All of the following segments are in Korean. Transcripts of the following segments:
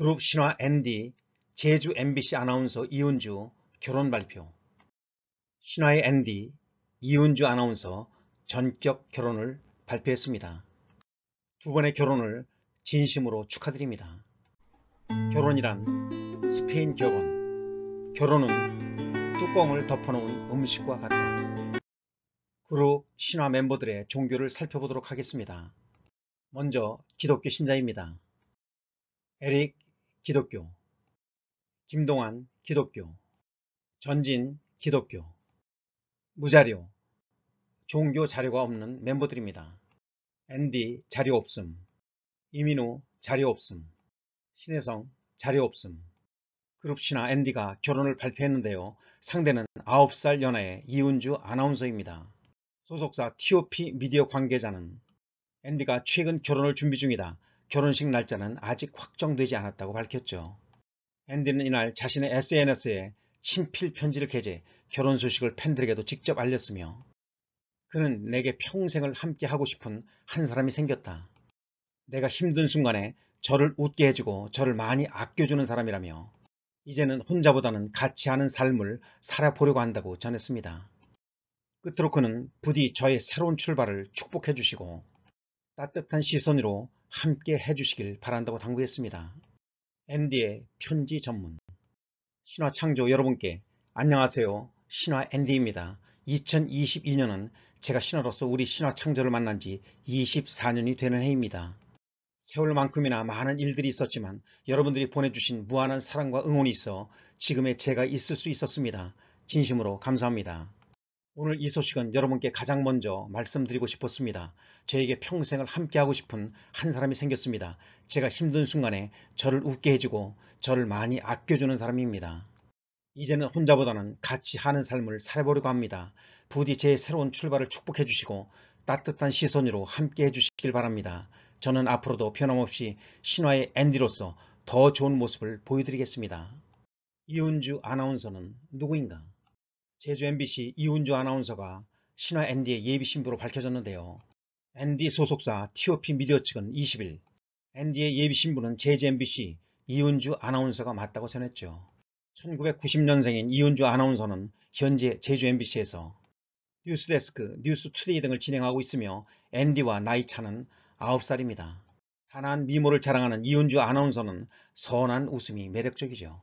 그룹 신화 ND, 제주 MBC 아나운서 이은주 결혼 발표 신화의 ND, 이은주 아나운서 전격 결혼을 발표했습니다. 두 번의 결혼을 진심으로 축하드립니다. 결혼이란 스페인 격언, 결혼은 뚜껑을 덮어놓은 음식과 같다. 그룹 신화 멤버들의 종교를 살펴보도록 하겠습니다. 먼저 기독교 신자입니다. 에릭 기독교 김동환 기독교 전진 기독교 무자료 종교 자료가 없는 멤버들입니다. 앤디 자료 없음 이민우 자료 없음 신혜성 자료 없음 그룹시나 앤디가 결혼을 발표했는데요. 상대는 9살 연하의 이은주 아나운서입니다. 소속사 TOP 미디어 관계자는 앤디가 최근 결혼을 준비 중이다. 결혼식 날짜는 아직 확정되지 않았다고 밝혔죠. 앤디는 이날 자신의 SNS에 친필 편지를 게재, 결혼 소식을 팬들에게도 직접 알렸으며 그는 내게 평생을 함께 하고 싶은 한 사람이 생겼다. 내가 힘든 순간에 저를 웃게 해주고 저를 많이 아껴주는 사람이라며 이제는 혼자보다는 같이 하는 삶을 살아보려고 한다고 전했습니다. 끝으로 그는 부디 저의 새로운 출발을 축복해 주시고 따뜻한 시선으로 함께 해주시길 바란다고 당부했습니다. 앤디의 편지 전문 신화창조 여러분께 안녕하세요. 신화 앤디입니다. 2022년은 제가 신화로서 우리 신화창조를 만난 지 24년이 되는 해입니다. 세월만큼이나 많은 일들이 있었지만 여러분들이 보내주신 무한한 사랑과 응원이 있어 지금의 제가 있을 수 있었습니다. 진심으로 감사합니다. 오늘 이 소식은 여러분께 가장 먼저 말씀드리고 싶었습니다. 저에게 평생을 함께하고 싶은 한 사람이 생겼습니다. 제가 힘든 순간에 저를 웃게 해주고 저를 많이 아껴주는 사람입니다. 이제는 혼자보다는 같이 하는 삶을 살아보려고 합니다. 부디 제 새로운 출발을 축복해 주시고 따뜻한 시선으로 함께 해주시길 바랍니다. 저는 앞으로도 변함없이 신화의 앤디로서 더 좋은 모습을 보여드리겠습니다. 이은주 아나운서는 누구인가? 제주 MBC 이훈주 아나운서가 신화 앤디의 예비신부로 밝혀졌는데요. 앤디 소속사 TOP 미디어 측은 20일 앤디의 예비신부는 제주 MBC 이훈주 아나운서가 맞다고 전했죠. 1990년생인 이훈주 아나운서는 현재 제주 MBC에서 뉴스데스크, 뉴스트데이 등을 진행하고 있으며 앤디와 나이 차는 9살입니다. 단아한 미모를 자랑하는 이은주 아나운서는 선한 웃음이 매력적이죠.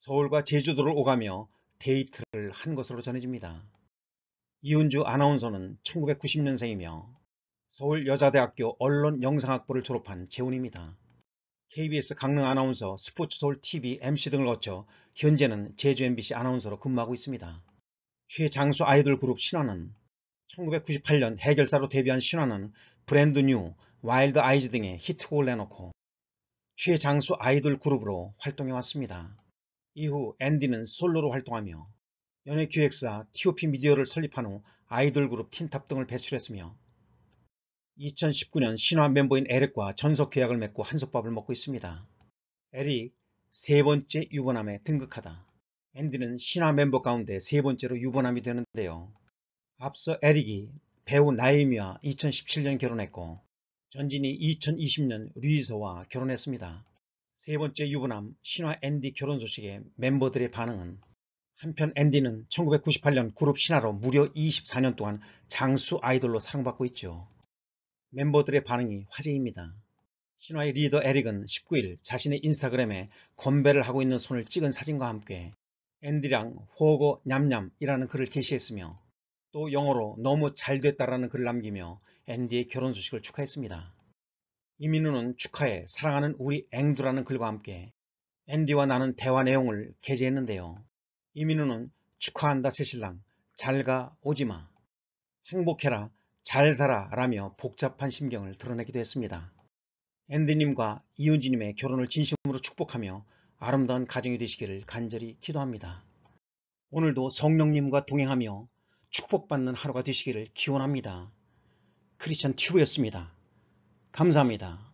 서울과 제주도를 오가며 데이트를 한 것으로 전해집니다. 이은주 아나운서는 1990년생이며 서울여자대학교 언론영상학부를 졸업한 재훈입니다. KBS 강릉 아나운서, 스포츠서울 TV, MC 등을 거쳐 현재는 제주 MBC 아나운서로 근무하고 있습니다. 최장수 아이돌 그룹 신화는 1998년 해결사로 데뷔한 신화는 브랜드 뉴, 와일드 아이즈 등의 히트곡을 내놓고 최장수 아이돌 그룹으로 활동해 왔습니다. 이후 앤디는 솔로로 활동하며 연예기획사 TOP 미디어를 설립한 후 아이돌 그룹 틴탑 등을 배출했으며 2019년 신화 멤버인 에릭과 전속 계약을 맺고 한솥밥을 먹고 있습니다. 에릭 세 번째 유부남에 등극하다. 앤디는 신화 멤버 가운데 세 번째로 유부남이 되는데요. 앞서 에릭이 배우 나이미와 2017년 결혼했고 전진이 2020년 류이서와 결혼했습니다. 세 번째 유부남 신화 앤디 결혼 소식에 멤버들의 반응은 한편 앤디는 1998년 그룹 신화로 무려 24년 동안 장수 아이돌로 사랑받고 있죠. 멤버들의 반응이 화제입니다. 신화의 리더 에릭은 19일 자신의 인스타그램에 건배를 하고 있는 손을 찍은 사진과 함께 앤디랑 호거 냠냠이라는 글을 게시했으며 또 영어로 너무 잘 됐다라는 글을 남기며 앤디의 결혼 소식을 축하했습니다. 이민우는 축하해 사랑하는 우리 앵두라는 글과 함께 앤디와 나는 대화 내용을 게재했는데요. 이민우는 축하한다 새신랑 잘가 오지마 행복해라 잘 살아 라며 복잡한 심경을 드러내기도 했습니다. 앤디님과 이윤지님의 결혼을 진심으로 축복하며 아름다운 가정이 되시기를 간절히 기도합니다. 오늘도 성령님과 동행하며 축복받는 하루가 되시기를 기원합니다. 크리스천 튜브였습니다. 감사합니다.